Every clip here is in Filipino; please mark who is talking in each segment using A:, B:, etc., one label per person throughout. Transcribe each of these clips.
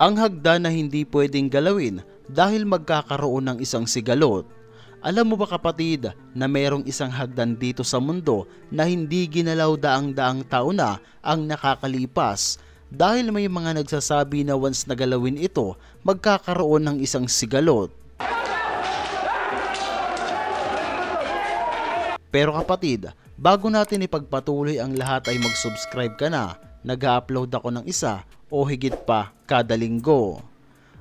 A: Ang hagda na hindi pwedeng galawin dahil magkakaroon ng isang sigalot. Alam mo ba kapatid na mayroong isang hagdan dito sa mundo na hindi ginalaw daang-daang taon na ang nakakalipas dahil may mga nagsasabi na once nagalawin ito, magkakaroon ng isang sigalot. Pero kapatid, bago natin ipagpatuloy ang lahat ay mag-subscribe ka na. Nag-upload ako ng isa o higit pa kada linggo.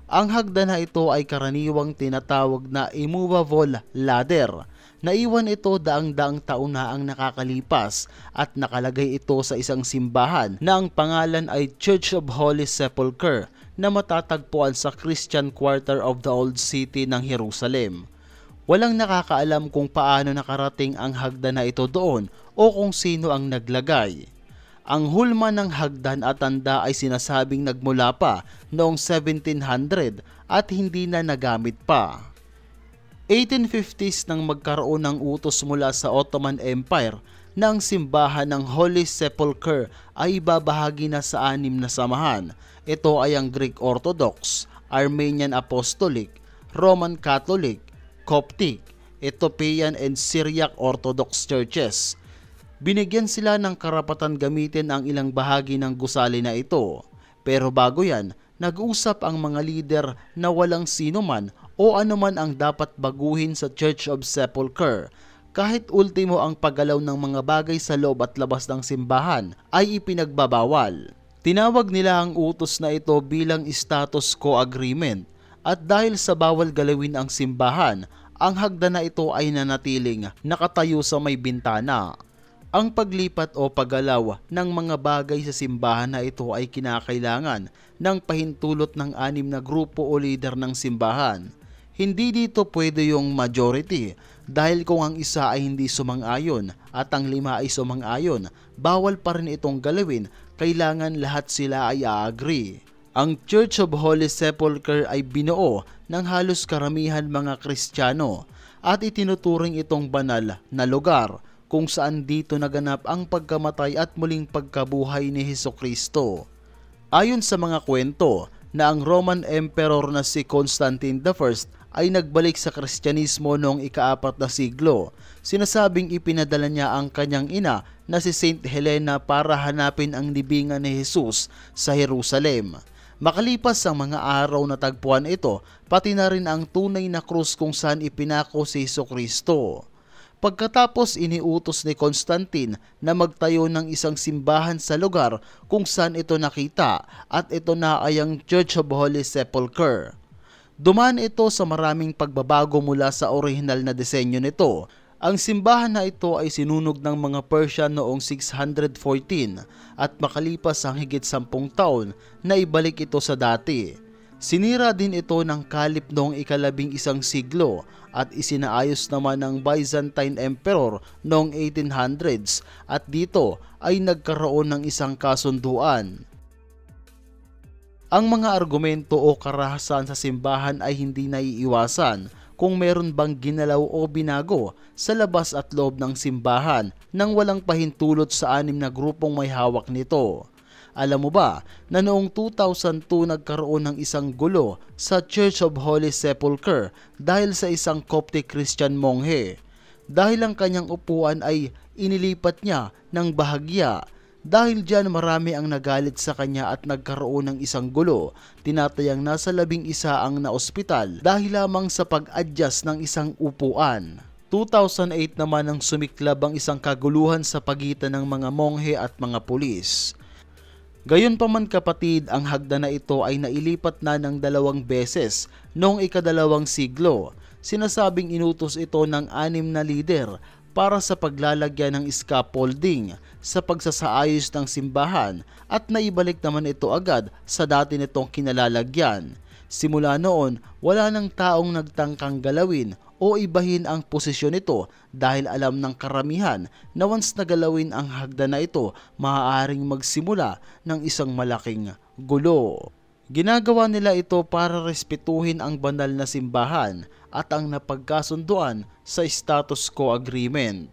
A: Ang hagdan na ito ay karaniwang tinatawag na immovable ladder. Naiwan ito daang-daang taon na ang nakakalipas at nakalagay ito sa isang simbahan na ang pangalan ay Church of Holy Sepulchre na matatagpuan sa Christian Quarter of the Old City ng Jerusalem. Walang nakakaalam kung paano nakarating ang hagdan na ito doon o kung sino ang naglagay. Ang hulma ng hagdan at tanda ay sinasabing nagmula pa noong 1700 at hindi na nagamit pa. 1850s nang magkaroon ng utos mula sa Ottoman Empire na ang simbahan ng Holy Sepulchre ay ibabahagi na sa anim na samahan. Ito ay ang Greek Orthodox, Armenian Apostolic, Roman Catholic, Coptic, Ethiopian and Syriac Orthodox Churches binigyan sila ng karapatan gamitin ang ilang bahagi ng gusali na ito. Pero bago yan, nag-usap ang mga leader na walang sino man o anuman ang dapat baguhin sa Church of Sepulchre. Kahit ultimo ang paggalaw ng mga bagay sa loob at labas ng simbahan ay ipinagbabawal. Tinawag nila ang utos na ito bilang status quo agreement at dahil sa bawal galawin ang simbahan, ang hagda na ito ay nanatiling nakatayo sa may bintana. Ang paglipat o paggalaw ng mga bagay sa simbahan na ito ay kinakailangan ng pahintulot ng anim na grupo o leader ng simbahan. Hindi dito pwede yung majority dahil kung ang isa ay hindi sumang-ayon at ang lima ay sumang-ayon, bawal pa rin itong galawin, kailangan lahat sila ay agree. Ang Church of Holy Sepulchre ay binuo ng halos karamihan mga Kristiyano at itinuturing itong banal na lugar kung saan dito naganap ang pagkamatay at muling pagkabuhay ni Heso Kristo. Ayon sa mga kwento na ang Roman Emperor na si Constantine I ay nagbalik sa Kristyanismo noong ikaapat na siglo. Sinasabing ipinadala niya ang kanyang ina na si Saint Helena para hanapin ang libingan ni Jesus sa Jerusalem. Makalipas ang mga araw na tagpuan ito, pati na rin ang tunay na krus kung saan ipinako si Kristo. Pagkatapos iniutos ni Constantine na magtayo ng isang simbahan sa lugar kung saan ito nakita at ito na ay ang Church of Holy Sepulchre. Duman ito sa maraming pagbabago mula sa orihinal na disenyo nito. Ang simbahan na ito ay sinunog ng mga Persian noong 614 at makalipas ang higit sampung taon na ibalik ito sa dati. Sinira din ito ng kalip noong ikalabing isang siglo at isinaayos naman ng Byzantine Emperor noong 1800s at dito ay nagkaroon ng isang kasunduan. Ang mga argumento o karahasan sa simbahan ay hindi naiiwasan kung meron bang ginalaw o binago sa labas at loob ng simbahan nang walang pahintulot sa anim na grupong may hawak nito. Alam mo ba na noong 2002 nagkaroon ng isang gulo sa Church of Holy Sepulchre dahil sa isang Coptic Christian monghe? Dahil ang kanyang upuan ay inilipat niya ng bahagya dahil dyan marami ang nagalit sa kanya at nagkaroon ng isang gulo, tinatayang nasa labing isa ang naospital dahil lamang sa pag-adjust ng isang upuan. 2008 naman ang sumiklab ang isang kaguluhan sa pagitan ng mga monghe at mga pulis. Gayunpaman kapatid, ang hagda na ito ay nailipat na ng dalawang beses noong ikadalawang siglo. Sinasabing inutos ito ng anim na lider para sa paglalagyan ng scaffolding sa pagsasaayos ng simbahan at naibalik naman ito agad sa dati nitong kinalalagyan. Simula noon, wala nang taong nagtangkang galawin o ibahin ang posisyon nito dahil alam ng karamihan na once nagalawin ang hagda na ito, maaaring magsimula ng isang malaking gulo. Ginagawa nila ito para respetuhin ang banal na simbahan at ang napagkasunduan sa status quo agreement.